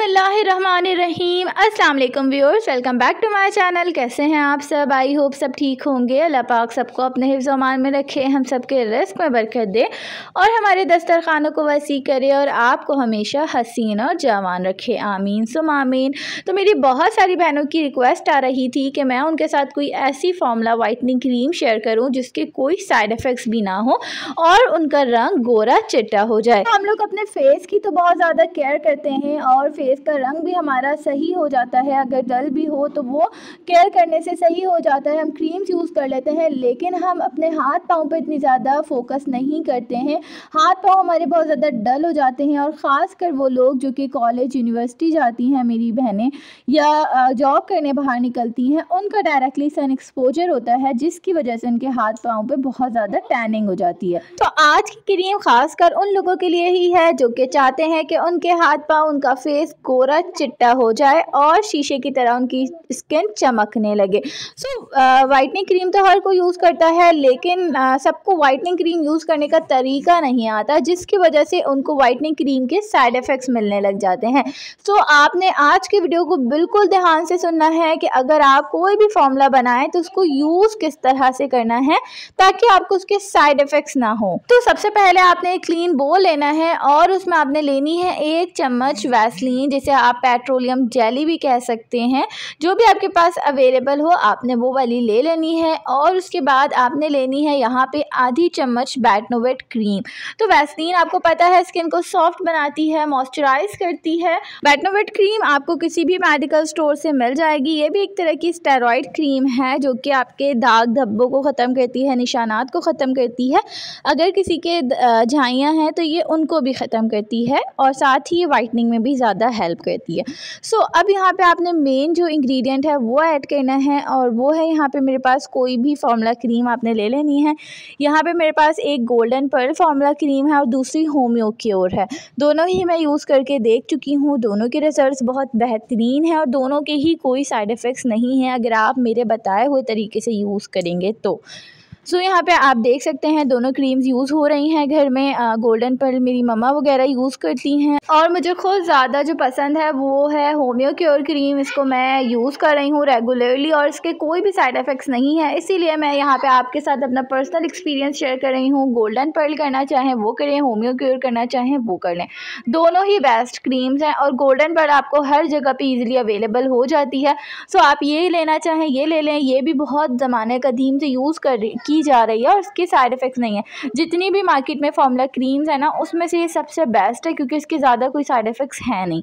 बिसमीम अल्लाम viewers welcome back to my channel कैसे हैं आप सब आई होप सब ठीक होंगे अल्लाह पाक सबको अपने हिफ्जमान में रखे हम सबके रिस्क में बरकत दे और हमारे दस्तरखानों को वसी करे और आपको हमेशा हसीन और जवान रखे आमीन सुम आमीन तो मेरी बहुत सारी बहनों की रिक्वेस्ट आ रही थी कि मैं उनके साथ कोई ऐसी फार्मूला वाइटनिंग क्रीम शेयर करूँ जिसके कोई साइड इफ़ेक्ट्स भी ना हो और उनका रंग गोरा चिट्टा हो जाए हम लोग अपने फेस की तो बहुत ज़्यादा केयर करते हैं और फेस फेस का रंग भी हमारा सही हो जाता है अगर डल भी हो तो वो केयर करने से सही हो जाता है हम क्रीम्स यूज़ कर लेते हैं लेकिन हम अपने हाथ पाँव पर इतनी ज़्यादा फोकस नहीं करते हैं हाथ पाँव हमारे बहुत ज़्यादा डल हो जाते हैं और ख़ास कर वो लोग जो कि कॉलेज यूनिवर्सिटी जाती हैं मेरी बहनें या जॉब करने बाहर निकलती हैं उनका डायरेक्टली सन एक्सपोजर होता है जिसकी वजह से उनके हाथ पाँव पर बहुत ज़्यादा टैनिंग हो जाती है तो आज की क्रीम खासकर उन लोगों के लिए ही है जो कि चाहते हैं कि उनके हाथ पाँव उनका फेस कोरा चिट्टा हो जाए और शीशे की तरह उनकी स्किन चमकने लगे so so, whitening uh, cream तो हर कोई यूज़ करता है लेकिन uh, सबको वाइटनिंग क्रीम यूज़ करने का तरीका नहीं आता जिसकी वजह से उनको वाइटनिंग क्रीम के साइड इफ़ेक्ट्स मिलने लग जाते हैं सो so, आपने आज के वीडियो को बिल्कुल ध्यान से सुनना है कि अगर आप कोई भी फॉर्मूला बनाएं तो उसको यूज़ किस तरह से करना है ताकि आपको उसके साइड इफ़ेक्ट्स ना हो तो सबसे पहले आपने एक क्लीन बोल लेना है और उसमें आपने लेनी है एक चम्मच वैसलीन जिसे आप पेट्रोलियम जेली भी कह सकते हैं जो भी आपके पास अवेलेबल हो आपने वो वाली ले लेनी है और उसके बाद आपने लेनी है यहाँ पे आधी चम्मच बैटनोवेट क्रीम तो वैसलीन आपको पता है स्किन को सॉफ्ट बनाती है मॉइस्चराइज करती है बैटनोवेट क्रीम आपको किसी भी मेडिकल स्टोर से मिल जाएगी ये भी एक तरह की स्टेरॉयड क्रीम है जो कि आपके दाग धब्बों को ख़त्म करती है निशानात को ख़त्म करती है अगर किसी के झाइयाँ हैं तो ये उनको भी ख़त्म करती है और साथ ही ये वाइटनिंग में भी ज़्यादा हेल्प करती है सो so, अब यहाँ पे आपने मेन जो इंग्रेडिएंट है वो ऐड करना है और वो है यहाँ पे मेरे पास कोई भी फार्मूला क्रीम आपने ले लेनी है यहाँ पे मेरे पास एक गोल्डन पर्ल फार्मूला क्रीम है और दूसरी होम्यो क्योर है दोनों ही मैं यूज़ करके देख चुकी हूँ दोनों के रिजल्ट बहुत बेहतरीन है और दोनों के ही कोई साइड इफ़ेक्ट्स नहीं हैं अगर आप मेरे बताए हुए तरीके से यूज़ करेंगे तो सो so, यहाँ पे आप देख सकते हैं दोनों क्रीम्स यूज़ हो रही हैं घर में आ, गोल्डन पर्ल मेरी मम्मा वगैरह यूज़ करती हैं और मुझे खुद ज़्यादा जो पसंद है वो है होम्यो क्योर क्रीम इसको मैं यूज़ कर रही हूँ रेगुलरली और इसके कोई भी साइड इफ़ेक्ट्स नहीं है इसीलिए मैं यहाँ पर आपके साथ अपना पर्सनल एक्सपीरियंस शेयर कर रही हूँ गोल्डन पर्ल करना चाहें वो करें होम्यो क्योर करना चाहें वो कर लें दोनों ही बेस्ट क्रीम्स हैं और गोल्डन पर्ल आपको हर जगह पर ईजिली अवेलेबल हो जाती है सो आप ये लेना चाहें ये ले लें ये भी बहुत ज़माने कदीम से यूज़ कर की जा रही है और इसके साइड इफ़ेक्ट्स नहीं है जितनी भी मार्केट में फार्मूला क्रीम्स है ना उसमें से ये सबसे बेस्ट है क्योंकि इसके ज़्यादा कोई साइड इफ़ेक्ट्स हैं नहीं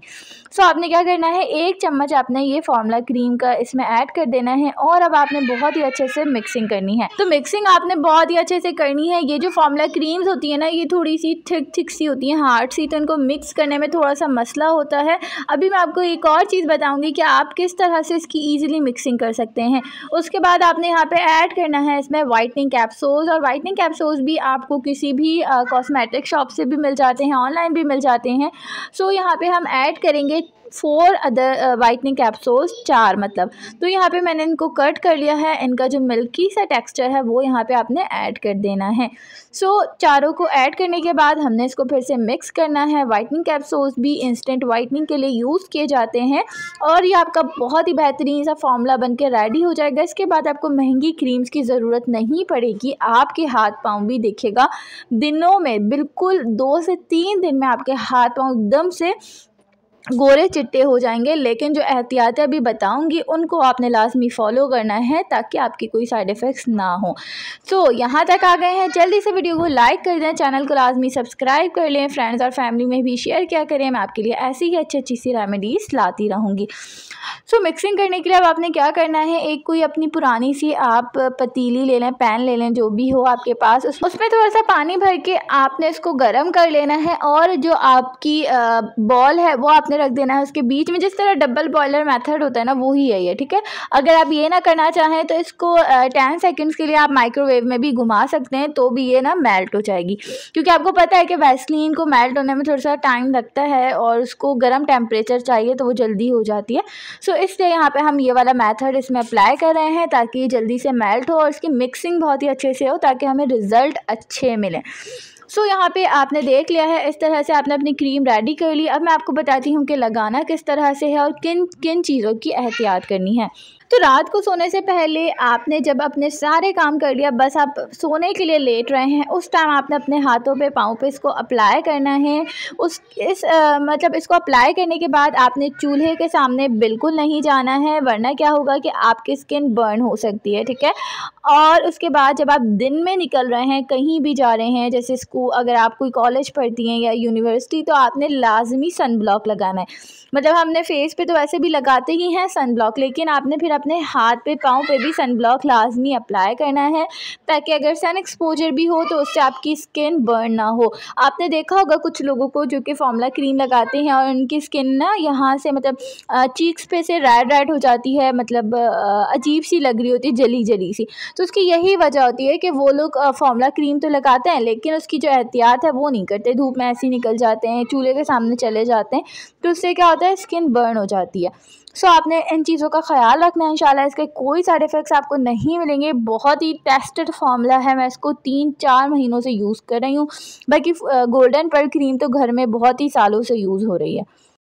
सो आपने क्या करना है एक चम्मच आपने ये फॉर्मूला क्रीम का इसमें ऐड कर देना है और अब आपने बहुत ही अच्छे से मिक्सिंग करनी है तो मिक्सिंग आपने बहुत ही अच्छे से करनी है ये जो फार्मूला क्रीम्स होती है ना ये थोड़ी सी थिक थिक सी होती है हार्ड सी तो इनको मिक्स करने में थोड़ा सा मसला होता है अभी मैं आपको एक और चीज़ बताऊँगी कि आप किस तरह से इसकी ईजिली मिक्सिंग कर सकते हैं उसके बाद आपने यहाँ पर ऐड करना है इसमें वाइट वाइटनिंग कैप्सूल्स और वाइटनिंग कैप्सूल्स भी आपको किसी भी कॉस्मेटिक शॉप से भी मिल जाते हैं ऑनलाइन भी मिल जाते हैं सो so, यहाँ पे हम ऐड करेंगे फोर अदर वाइटनिंग कैप्सूल्स चार मतलब तो यहाँ पे मैंने इनको कट कर लिया है इनका जो मिल्की सा टेक्सचर है वो यहाँ पे आपने ऐड कर देना है सो so, चारों को ऐड करने के बाद हमने इसको फिर से मिक्स करना है वाइटनिंग कैप्सूल्स भी इंस्टेंट वाइटनिंग के लिए यूज़ किए जाते हैं और ये आपका बहुत ही बेहतरीन सा फॉर्मूला बन के रेडी हो जाएगा इसके बाद आपको महंगी क्रीम्स की ज़रूरत नहीं पड़ेगी आपके हाथ पाँव भी देखेगा दिनों में बिल्कुल दो से तीन दिन में आपके हाथ पाँव एकदम से गोरे चिट्टे हो जाएंगे लेकिन जो एहतियातें अभी बताऊंगी उनको आपने लाजमी फॉलो करना है ताकि आपकी कोई साइड इफ़ेक्ट्स ना हो तो so, यहाँ तक आ गए हैं जल्दी से वीडियो को लाइक कर दें चैनल को लाजमी सब्सक्राइब कर लें फ्रेंड्स और फैमिली में भी शेयर क्या करें मैं आपके लिए ऐसी ही अच्छी अच्छी सी रेमेडीज़ लाती रहूँगी सो so, मिक्सिंग करने के लिए अब आपने क्या करना है एक कोई अपनी पुरानी सी आप पतीली ले लें पैन ले लें जो भी हो आपके पास उसमें थोड़ा सा पानी भर के आपने इसको गर्म कर लेना है और जो आपकी बॉल है वो आपने में रख देना है उसके बीच में जिस तरह डबल बॉयलर मेथड होता है ना वो ही है ये ठीक है अगर आप ये ना करना चाहें तो इसको टेन सेकेंड्स के लिए आप माइक्रोवेव में भी घुमा सकते हैं तो भी ये ना मेल्ट हो जाएगी क्योंकि आपको पता है कि वैसलिन को मेल्ट होने में थोड़ा सा टाइम लगता है और उसको गर्म टेम्परेचर चाहिए तो वो जल्दी हो जाती है सो इसलिए यहाँ पर हम ये वाला मैथड इसमें अप्लाई कर रहे हैं ताकि जल्दी से मेल्ट हो और इसकी मिक्सिंग बहुत ही अच्छे से हो ताकि हमें रिज़ल्ट अच्छे मिलें सो so, यहाँ पे आपने देख लिया है इस तरह से आपने अपनी क्रीम रेडी कर ली अब मैं आपको बताती हूँ कि लगाना किस तरह से है और किन किन चीज़ों की एहतियात करनी है तो रात को सोने से पहले आपने जब अपने सारे काम कर लिया बस आप सोने के लिए लेट रहे हैं उस टाइम आपने अपने हाथों पे पाँव पे इसको अप्लाई करना है उस इस आ, मतलब इसको अप्लाई करने के बाद आपने चूल्हे के सामने बिल्कुल नहीं जाना है वरना क्या होगा कि आपकी स्किन बर्न हो सकती है ठीक है और उसके बाद जब आप दिन में निकल रहे हैं कहीं भी जा रहे हैं जैसे स्कूल अगर आप कोई कॉलेज पढ़ती हैं या यूनिवर्सिटी तो आपने लाजमी सन ब्लॉक लगाना है मतलब हमने फेस पर तो वैसे भी लगाते ही हैं सन ब्लॉक लेकिन आपने फिर अपने हाथ पे पाँव पे भी सन ब्लॉक लाजमी अप्लाई करना है ताकि अगर सन एक्सपोजर भी हो तो उससे आपकी स्किन बर्न ना हो आपने देखा होगा कुछ लोगों को जो कि फॉर्मला क्रीम लगाते हैं और उनकी स्किन ना यहाँ से मतलब चीक्स पे से रेड रेड हो जाती है मतलब अजीब सी लग रही होती है जली जली सी तो उसकी यही वजह होती है कि वो लोग फॉर्मला क्रीम तो लगाते हैं लेकिन उसकी जो एहतियात है वो नहीं करते धूप में ऐसे निकल जाते हैं चूल्हे के सामने चले जाते हैं तो उससे क्या होता है स्किन बर्न हो जाती है सो आपने इन चीज़ों का ख्याल रखना है इनशाला इसके कोई साइड इफ़ेक्ट्स आपको नहीं मिलेंगे बहुत ही टेस्टेड फार्मूला है मैं इसको तीन चार महीनों से यूज़ कर रही हूँ बाकी गोल्डन पर्ल क्रीम तो घर में बहुत ही सालों से यूज़ हो रही है